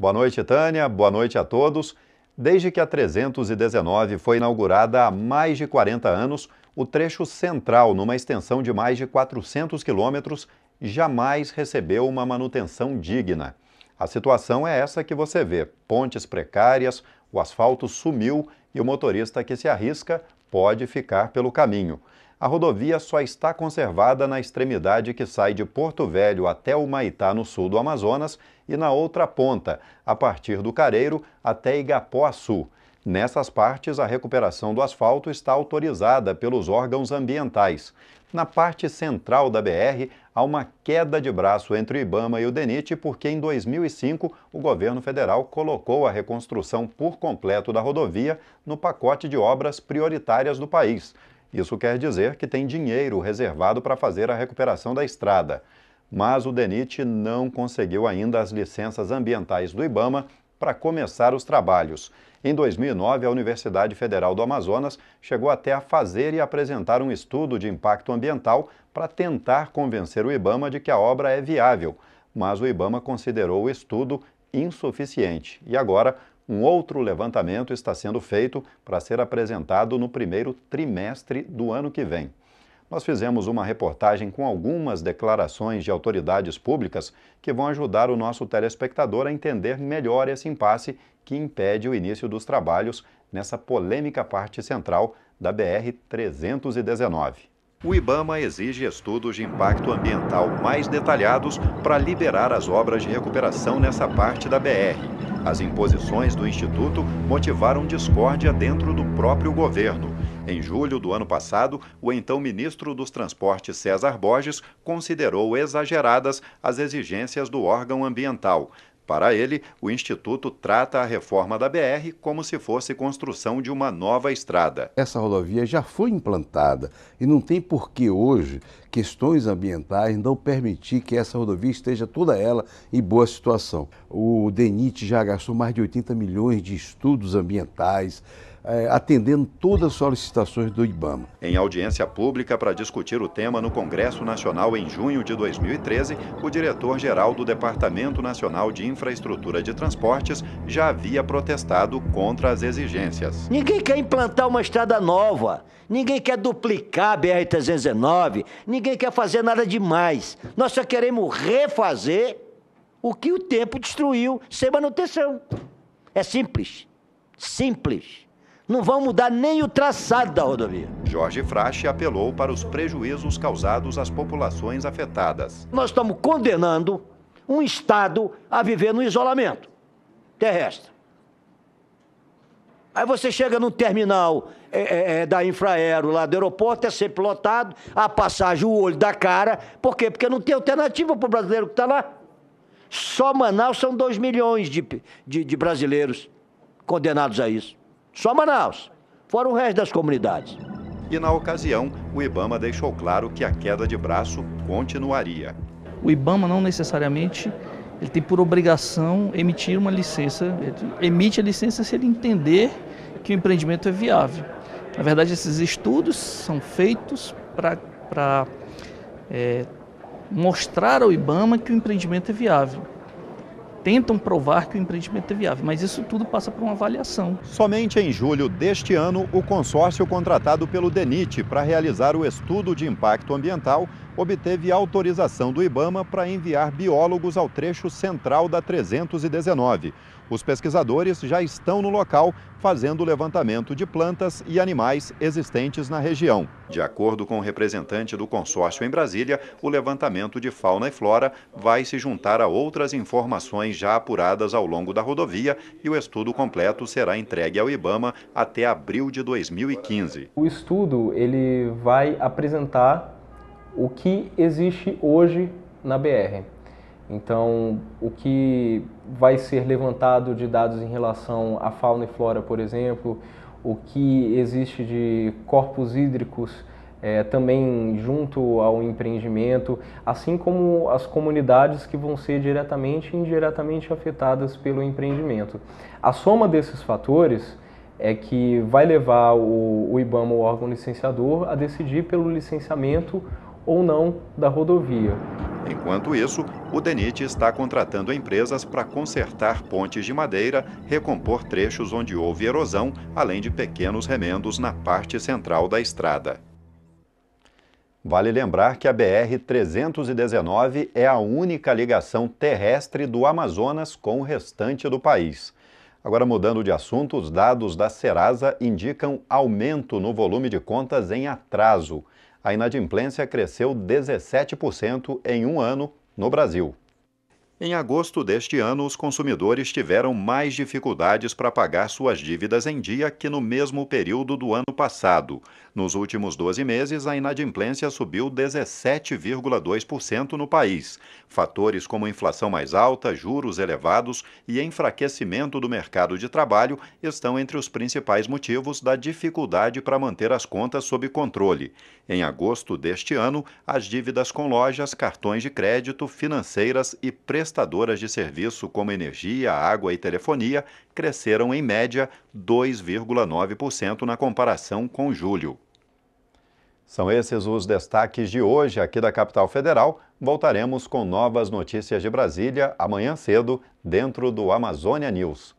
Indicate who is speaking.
Speaker 1: Boa noite, Tânia. Boa noite a todos. Desde que a 319 foi inaugurada há mais de 40 anos, o trecho central, numa extensão de mais de 400 quilômetros, jamais recebeu uma manutenção digna. A situação é essa que você vê: pontes precárias, o asfalto sumiu e o motorista que se arrisca pode ficar pelo caminho a rodovia só está conservada na extremidade que sai de Porto Velho até o Maitá, no sul do Amazonas, e na outra ponta, a partir do Careiro até Igapó Igapó-Açu. Nessas partes, a recuperação do asfalto está autorizada pelos órgãos ambientais. Na parte central da BR, há uma queda de braço entre o Ibama e o DENIT, porque em 2005 o governo federal colocou a reconstrução por completo da rodovia no pacote de obras prioritárias do país. Isso quer dizer que tem dinheiro reservado para fazer a recuperação da estrada. Mas o DENIT não conseguiu ainda as licenças ambientais do IBAMA para começar os trabalhos. Em 2009, a Universidade Federal do Amazonas chegou até a fazer e apresentar um estudo de impacto ambiental para tentar convencer o IBAMA de que a obra é viável, mas o IBAMA considerou o estudo insuficiente e agora um outro levantamento está sendo feito para ser apresentado no primeiro trimestre do ano que vem. Nós fizemos uma reportagem com algumas declarações de autoridades públicas que vão ajudar o nosso telespectador a entender melhor esse impasse que impede o início dos trabalhos nessa polêmica parte central da BR-319. O IBAMA exige estudos de impacto ambiental mais detalhados para liberar as obras de recuperação nessa parte da BR. As imposições do Instituto motivaram discórdia dentro do próprio governo. Em julho do ano passado, o então ministro dos Transportes César Borges considerou exageradas as exigências do órgão ambiental. Para ele, o Instituto trata a reforma da BR como se fosse construção de uma nova estrada. Essa rodovia já foi implantada e não tem por que hoje questões ambientais não permitir que essa rodovia esteja toda ela em boa situação. O DENIT já gastou mais de 80 milhões de estudos ambientais, é, atendendo todas as solicitações do IBAMA. Em audiência pública para discutir o tema no Congresso Nacional em junho de 2013, o diretor-geral do Departamento Nacional de Infraestrutura de Transportes já havia protestado contra as exigências. Ninguém quer implantar uma estrada nova, ninguém quer duplicar a BR-319, ninguém quer fazer nada demais. Nós só queremos refazer o que o tempo destruiu sem manutenção. É simples. Simples. Não vão mudar nem o traçado da rodovia. Jorge Frache apelou para os prejuízos causados às populações afetadas. Nós estamos condenando um Estado a viver no isolamento terrestre. Aí você chega no terminal é, é, é, da Infraero, lá do aeroporto, é ser pilotado, a passagem, o olho da cara. Por quê? Porque não tem alternativa para o brasileiro que está lá. Só Manaus são 2 milhões de, de, de brasileiros condenados a isso. Só Manaus, fora o resto das comunidades. E na ocasião, o Ibama deixou claro que a queda de braço continuaria. O Ibama não necessariamente ele tem por obrigação emitir uma licença, emite a licença se ele entender que o empreendimento é viável. Na verdade, esses estudos são feitos para é, mostrar ao IBAMA que o empreendimento é viável tentam provar que o empreendimento é viável, mas isso tudo passa por uma avaliação. Somente em julho deste ano, o consórcio contratado pelo DENIT para realizar o estudo de impacto ambiental obteve autorização do IBAMA para enviar biólogos ao trecho central da 319. Os pesquisadores já estão no local fazendo o levantamento de plantas e animais existentes na região. De acordo com o representante do consórcio em Brasília, o levantamento de fauna e flora vai se juntar a outras informações já apuradas ao longo da rodovia e o estudo completo será entregue ao IBAMA até abril de 2015. O estudo ele vai apresentar o que existe hoje na BR. Então, o que vai ser levantado de dados em relação à fauna e flora, por exemplo, o que existe de corpos hídricos é, também junto ao empreendimento, assim como as comunidades que vão ser diretamente e indiretamente afetadas pelo empreendimento. A soma desses fatores é que vai levar o, o IBAMA, o órgão licenciador, a decidir pelo licenciamento ou não da rodovia. Enquanto isso, o DENIT está contratando empresas para consertar pontes de madeira, recompor trechos onde houve erosão, além de pequenos remendos na parte central da estrada. Vale lembrar que a BR-319 é a única ligação terrestre do Amazonas com o restante do país. Agora, mudando de assunto, os dados da Serasa indicam aumento no volume de contas em atraso a inadimplência cresceu 17% em um ano no Brasil. Em agosto deste ano, os consumidores tiveram mais dificuldades para pagar suas dívidas em dia que no mesmo período do ano passado. Nos últimos 12 meses, a inadimplência subiu 17,2% no país. Fatores como inflação mais alta, juros elevados e enfraquecimento do mercado de trabalho estão entre os principais motivos da dificuldade para manter as contas sob controle. Em agosto deste ano, as dívidas com lojas, cartões de crédito, financeiras e prestadoras de serviço como energia, água e telefonia cresceram em média 2,9% na comparação com julho. São esses os destaques de hoje aqui da Capital Federal. Voltaremos com novas notícias de Brasília amanhã cedo, dentro do Amazônia News.